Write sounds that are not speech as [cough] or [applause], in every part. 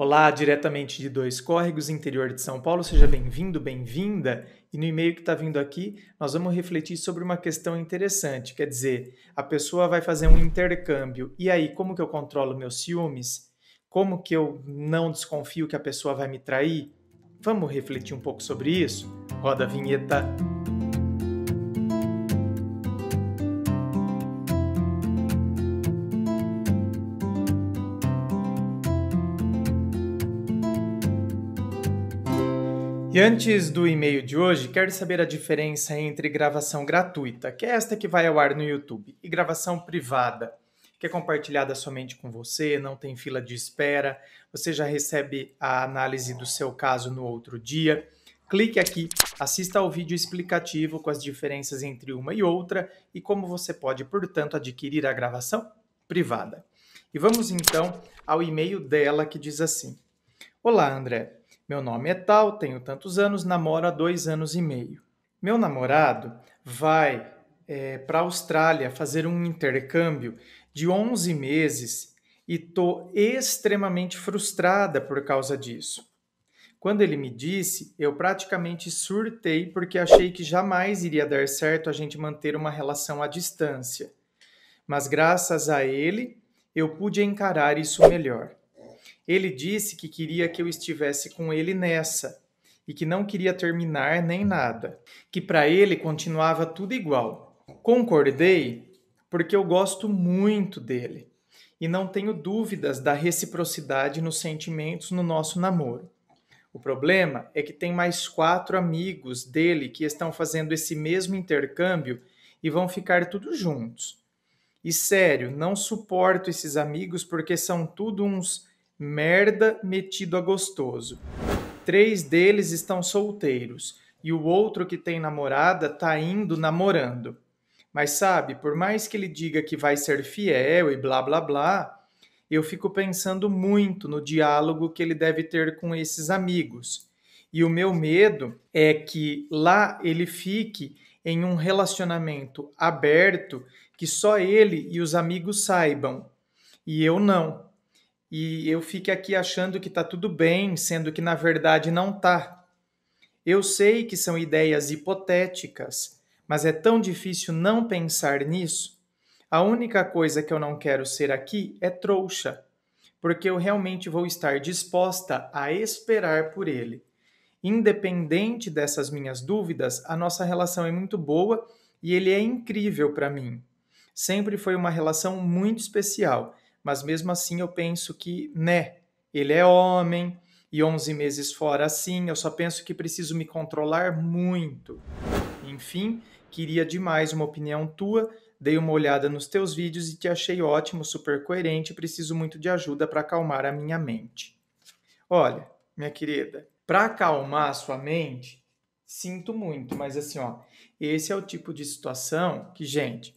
Olá, diretamente de Dois Córregos, interior de São Paulo, seja bem-vindo, bem-vinda. E no e-mail que está vindo aqui, nós vamos refletir sobre uma questão interessante. Quer dizer, a pessoa vai fazer um intercâmbio. E aí, como que eu controlo meus ciúmes? Como que eu não desconfio que a pessoa vai me trair? Vamos refletir um pouco sobre isso? Roda a vinheta. E antes do e-mail de hoje, quero saber a diferença entre gravação gratuita, que é esta que vai ao ar no YouTube, e gravação privada, que é compartilhada somente com você, não tem fila de espera, você já recebe a análise do seu caso no outro dia. Clique aqui, assista ao vídeo explicativo com as diferenças entre uma e outra e como você pode, portanto, adquirir a gravação privada. E vamos então ao e-mail dela que diz assim: Olá, André. Meu nome é tal, tenho tantos anos, namoro há dois anos e meio. Meu namorado vai é, para a Austrália fazer um intercâmbio de 11 meses e tô extremamente frustrada por causa disso. Quando ele me disse, eu praticamente surtei porque achei que jamais iria dar certo a gente manter uma relação à distância. Mas graças a ele, eu pude encarar isso melhor. Ele disse que queria que eu estivesse com ele nessa e que não queria terminar nem nada, que para ele continuava tudo igual. Concordei porque eu gosto muito dele e não tenho dúvidas da reciprocidade nos sentimentos no nosso namoro. O problema é que tem mais quatro amigos dele que estão fazendo esse mesmo intercâmbio e vão ficar tudo juntos. E sério, não suporto esses amigos porque são tudo uns merda metido a gostoso. Três deles estão solteiros e o outro que tem namorada tá indo namorando. Mas sabe, por mais que ele diga que vai ser fiel e blá blá blá, eu fico pensando muito no diálogo que ele deve ter com esses amigos. E o meu medo é que lá ele fique em um relacionamento aberto que só ele e os amigos saibam. E eu não e eu fique aqui achando que está tudo bem, sendo que na verdade não está. Eu sei que são ideias hipotéticas, mas é tão difícil não pensar nisso. A única coisa que eu não quero ser aqui é trouxa, porque eu realmente vou estar disposta a esperar por ele. Independente dessas minhas dúvidas, a nossa relação é muito boa e ele é incrível para mim. Sempre foi uma relação muito especial mas mesmo assim eu penso que, né, ele é homem e 11 meses fora assim, eu só penso que preciso me controlar muito. Enfim, queria demais uma opinião tua, dei uma olhada nos teus vídeos e te achei ótimo, super coerente, preciso muito de ajuda para acalmar a minha mente. Olha, minha querida, para acalmar a sua mente, sinto muito, mas assim, ó, esse é o tipo de situação que, gente,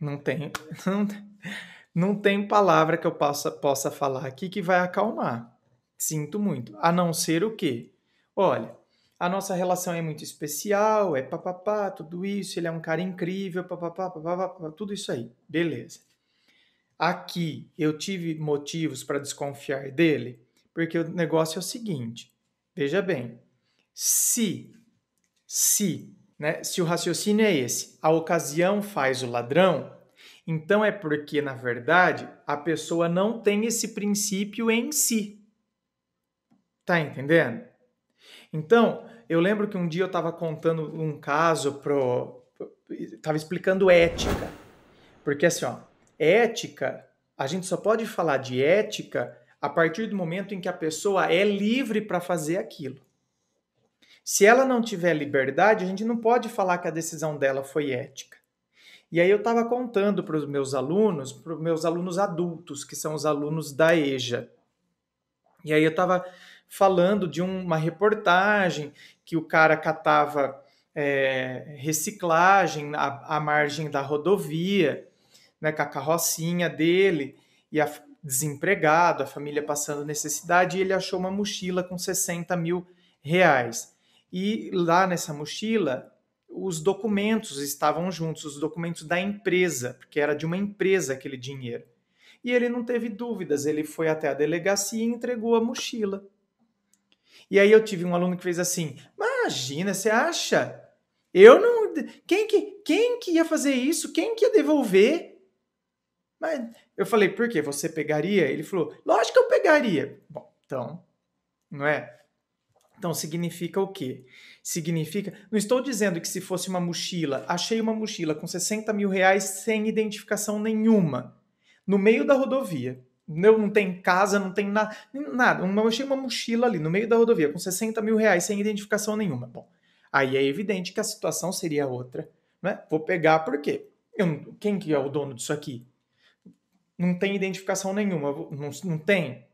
não tem, [laughs] não tem não tem palavra que eu possa, possa falar aqui que vai acalmar. Sinto muito. A não ser o quê? Olha, a nossa relação é muito especial, é papapá, tudo isso, ele é um cara incrível, papapá, papapá, tudo isso aí. Beleza. Aqui eu tive motivos para desconfiar dele, porque o negócio é o seguinte. Veja bem, se, se, né, se o raciocínio é esse, a ocasião faz o ladrão, então é porque, na verdade, a pessoa não tem esse princípio em si. Tá entendendo? Então, eu lembro que um dia eu estava contando um caso pro. Estava explicando ética. Porque assim, ó, ética, a gente só pode falar de ética a partir do momento em que a pessoa é livre para fazer aquilo. Se ela não tiver liberdade, a gente não pode falar que a decisão dela foi ética. E aí eu estava contando para os meus alunos, para os meus alunos adultos, que são os alunos da EJA. E aí eu estava falando de uma reportagem que o cara catava é, reciclagem à, à, margem da rodovia, né, com a carrocinha dele, e a, desempregado, a família passando necessidade, e ele achou uma mochila com 60 mil reais. E lá nessa mochila os documentos estavam juntos, os documentos da empresa, porque era de uma empresa aquele dinheiro. E ele não teve dúvidas, ele foi até a delegacia e entregou a mochila. E aí eu tive um aluno que fez assim: "Imagina, você acha? Eu não, quem que quem que ia fazer isso? Quem que ia devolver?" Mas eu falei: "Por quê? Você pegaria?" Ele falou: "Lógico que eu pegaria." Bom, então, não é? Então significa o quê? Significa. Não estou dizendo que se fosse uma mochila, achei uma mochila com 60 mil reais sem identificação nenhuma, no meio da rodovia. Não, não tem casa, não tem na, nada. Uma, achei uma mochila ali no meio da rodovia com 60 mil reais sem identificação nenhuma. Bom, aí é evidente que a situação seria outra. Né? Vou pegar por quê? Eu, quem que é o dono disso aqui? Não tem identificação nenhuma. Não, não tem.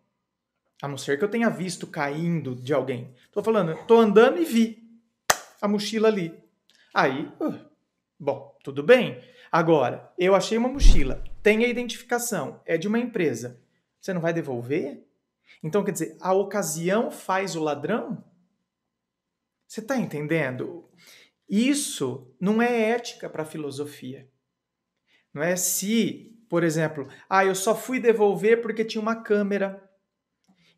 A não ser que eu tenha visto caindo de alguém. Tô falando, tô andando e vi a mochila ali. Aí, uh, bom, tudo bem. Agora, eu achei uma mochila, tem a identificação, é de uma empresa. Você não vai devolver? Então, quer dizer, a ocasião faz o ladrão? Você está entendendo? Isso não é ética para a filosofia. Não é se, por exemplo, ah, eu só fui devolver porque tinha uma câmera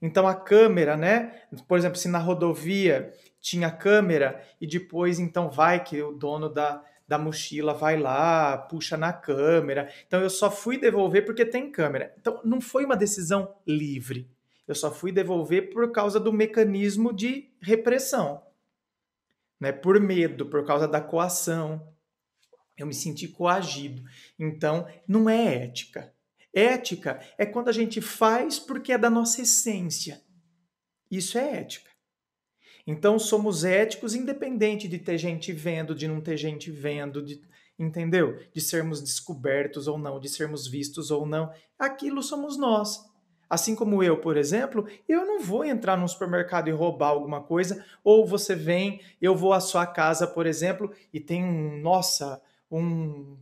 então a câmera, né? Por exemplo, se na rodovia tinha câmera e depois então vai que o dono da, da mochila vai lá, puxa na câmera. Então eu só fui devolver porque tem câmera. Então não foi uma decisão livre. Eu só fui devolver por causa do mecanismo de repressão. Né, por medo, por causa da coação. Eu me senti coagido. Então, não é ética. Ética é quando a gente faz porque é da nossa essência. Isso é ética. Então somos éticos independente de ter gente vendo, de não ter gente vendo, de, entendeu? De sermos descobertos ou não, de sermos vistos ou não. Aquilo somos nós. Assim como eu, por exemplo, eu não vou entrar num supermercado e roubar alguma coisa, ou você vem, eu vou à sua casa, por exemplo, e tem um, nossa, um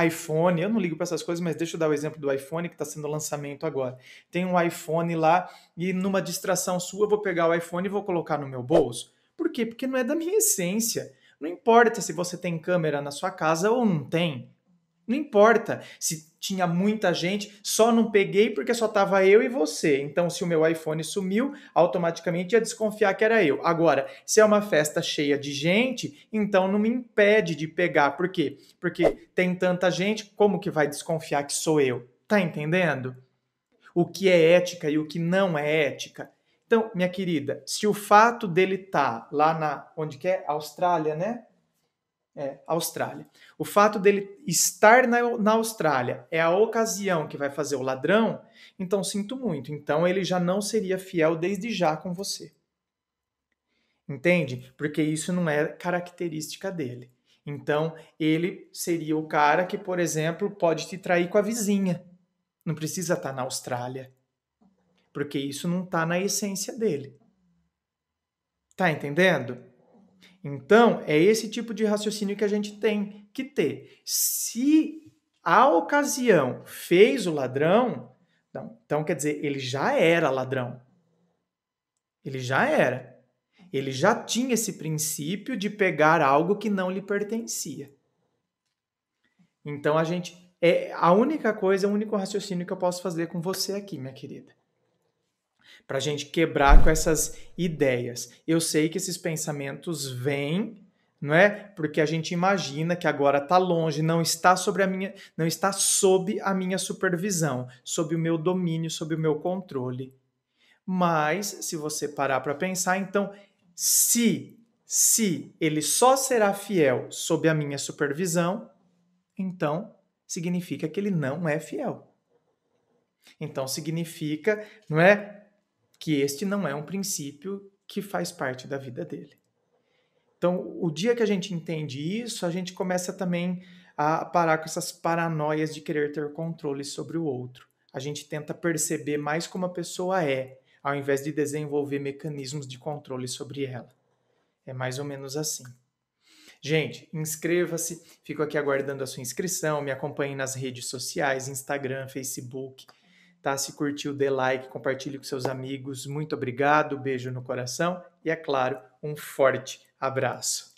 iPhone, eu não ligo para essas coisas, mas deixa eu dar o exemplo do iPhone que está sendo lançamento agora. Tem um iPhone lá e numa distração sua eu vou pegar o iPhone e vou colocar no meu bolso. Por quê? Porque não é da minha essência. Não importa se você tem câmera na sua casa ou não tem. Não importa se tinha muita gente, só não peguei porque só estava eu e você. Então, se o meu iPhone sumiu, automaticamente ia desconfiar que era eu. Agora, se é uma festa cheia de gente, então não me impede de pegar. Por quê? Porque tem tanta gente, como que vai desconfiar que sou eu? Tá entendendo? O que é ética e o que não é ética? Então, minha querida, se o fato dele tá lá na onde que é Austrália, né? É, Austrália. O fato dele estar na, na Austrália é a ocasião que vai fazer o ladrão, então sinto muito. Então ele já não seria fiel desde já com você. Entende? Porque isso não é característica dele. Então ele seria o cara que, por exemplo, pode te trair com a vizinha. Não precisa estar tá na Austrália. Porque isso não está na essência dele. Tá entendendo? Então, é esse tipo de raciocínio que a gente tem que ter. Se a ocasião fez o ladrão, então, então quer dizer, ele já era ladrão. Ele já era. Ele já tinha esse princípio de pegar algo que não lhe pertencia. Então a gente é a única coisa, o único raciocínio que eu posso fazer com você aqui, minha querida. Para a gente quebrar com essas ideias. Eu sei que esses pensamentos vêm não é? Porque a gente imagina que agora está longe, não está sobre a minha, não está sob a minha supervisão, sob o meu domínio, sob o meu controle. Mas se você parar para pensar, então se se ele só será fiel sob a minha supervisão, então significa que ele não é fiel. Então significa, não é? que este não é um princípio que faz parte da vida dele. Então, o dia que a gente entende isso, a gente começa também a parar com essas paranoias de querer ter controle sobre o outro. A gente tenta perceber mais como a pessoa é, ao invés de desenvolver mecanismos de controle sobre ela. É mais ou menos assim. Gente, inscreva-se, fico aqui aguardando a sua inscrição, me acompanhe nas redes sociais, Instagram, Facebook, tá? Se curtiu, dê like, compartilhe com seus amigos. Muito obrigado, beijo no coração e, é claro, um forte abraço.